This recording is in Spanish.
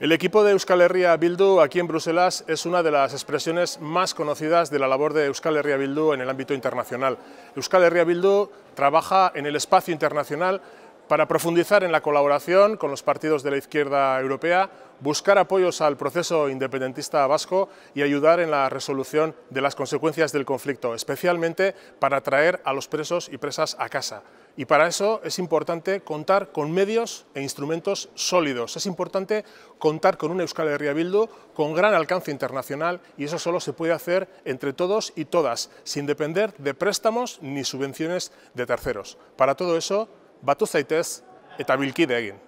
El equipo de Euskal Herria Bildu aquí en Bruselas es una de las expresiones más conocidas de la labor de Euskal Herria Bildu en el ámbito internacional. Euskal Herria Bildu trabaja en el espacio internacional para profundizar en la colaboración con los partidos de la izquierda europea, buscar apoyos al proceso independentista vasco y ayudar en la resolución de las consecuencias del conflicto, especialmente para traer a los presos y presas a casa. Y para eso es importante contar con medios e instrumentos sólidos. Es importante contar con un Euskal Herria Bildu con gran alcance internacional y eso solo se puede hacer entre todos y todas, sin depender de préstamos ni subvenciones de terceros. Para todo eso batu zaitez eta bilkide egin.